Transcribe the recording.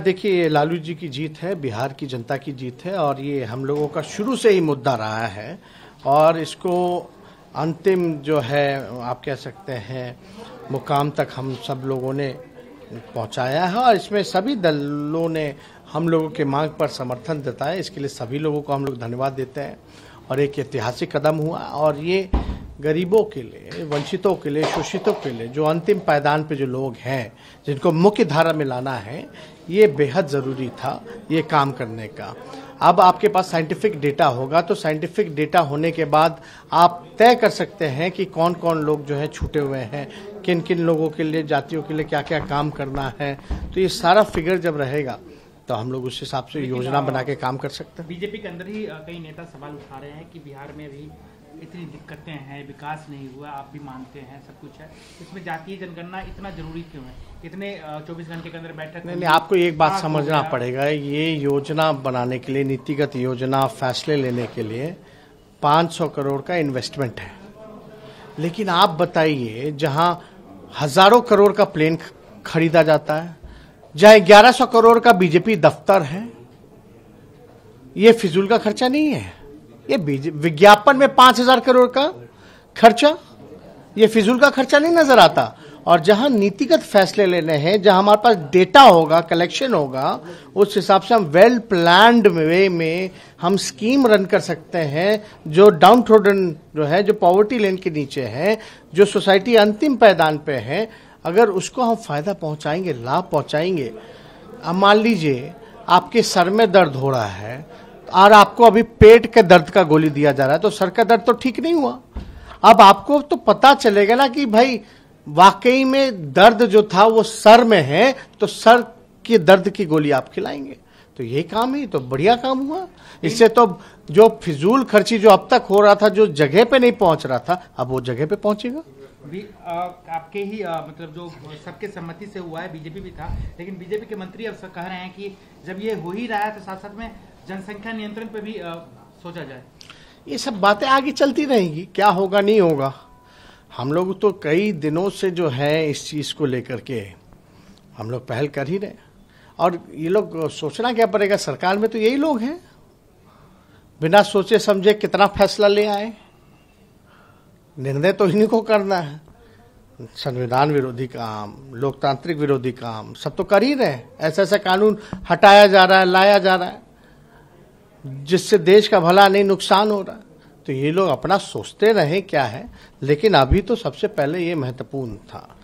देखिए ये लालू जी की जीत है बिहार की जनता की जीत है और ये हम लोगों का शुरू से ही मुद्दा रहा है और इसको अंतिम जो है आप कह सकते हैं मुकाम तक हम सब लोगों ने पहुंचाया है और इसमें सभी दलों ने हम लोगों के मांग पर समर्थन देता है इसके लिए सभी लोगों को हम लोग धन्यवाद देते हैं और एक ऐतिहासिक कदम हुआ और ये गरीबों के लिए वंचितों के लिए शोषितों के लिए जो अंतिम पायदान पे जो लोग हैं जिनको मुख्य धारा में लाना है ये बेहद ज़रूरी था ये काम करने का अब आपके पास साइंटिफिक डेटा होगा तो साइंटिफिक डेटा होने के बाद आप तय कर सकते हैं कि कौन कौन लोग जो है छूटे हुए हैं किन किन लोगों के लिए जातियों के लिए क्या क्या काम करना है तो ये सारा फिगर जब रहेगा तो हम लोग उस हिसाब से योजना बना के काम कर सकते हैं बीजेपी के अंदर ही कई नेता सवाल उठा रहे हैं कि बिहार में भी इतनी दिक्कतें हैं विकास नहीं हुआ आप भी मानते हैं सब कुछ है इसमें जातीय जनगणना इतना जरूरी क्यों है इतने चौबीस घंटे के अंदर बैठक नहीं नहीं आपको एक बात समझना पड़ेगा ये योजना बनाने के लिए नीतिगत योजना फैसले लेने के लिए 500 करोड़ का इन्वेस्टमेंट है लेकिन आप बताइए जहाँ हजारों करोड़ का प्लेन खरीदा जाता है जहां ग्यारह करोड़ का बीजेपी दफ्तर है ये फिजूल का खर्चा नहीं है ये विज्ञापन में पांच हजार करोड़ का खर्चा ये फिजूल का खर्चा नहीं नजर आता और जहां नीतिगत फैसले लेने हैं जहां हमारे पास डेटा होगा कलेक्शन होगा उस हिसाब से हम वेल प्लान्ड वे में हम स्कीम रन कर सकते हैं जो डाउन थ्रोडन जो है जो पॉवर्टी लेन के नीचे है जो सोसाइटी अंतिम पैदान पे है अगर उसको हम फायदा पहुंचाएंगे लाभ पहुंचाएंगे अब मान लीजिए आपके सर में दर्द हो रहा है और आपको अभी पेट के दर्द का गोली दिया जा रहा है तो सर का दर्द तो ठीक नहीं हुआ अब आपको तो पता चलेगा ना कि भाई वाकई में दर्द जो था वो सर में है तो सर के दर्द की गोली आप खिलाएंगे तो ये काम ही तो बढ़िया काम हुआ इससे तो जो फिजूल खर्ची जो अब तक हो रहा था जो जगह पे नहीं पहुंच रहा था अब वो जगह पे पहुंचेगा भी आ, आपके ही आ, मतलब जो सबके सहमति से हुआ है बीजेपी भी था लेकिन बीजेपी के मंत्री अब कह रहे हैं कि जब ये हो ही रहा है तो साथ साथ में जनसंख्या नियंत्रण पर भी आ, सोचा जाए ये सब बातें आगे चलती रहेंगी क्या होगा नहीं होगा हम लोग तो कई दिनों से जो है इस चीज़ को लेकर के हम लोग पहल कर ही रहे और ये लोग सोचना क्या पड़ेगा सरकार में तो यही लोग हैं बिना सोचे समझे कितना फैसला ले आए निर्णय तो इन्हीं को करना है संविधान विरोधी काम लोकतांत्रिक विरोधी काम सब तो कर ही रहे ऐसा ऐसा कानून हटाया जा रहा है लाया जा रहा है जिससे देश का भला नहीं नुकसान हो रहा तो ये लोग अपना सोचते रहे क्या है लेकिन अभी तो सबसे पहले ये महत्वपूर्ण था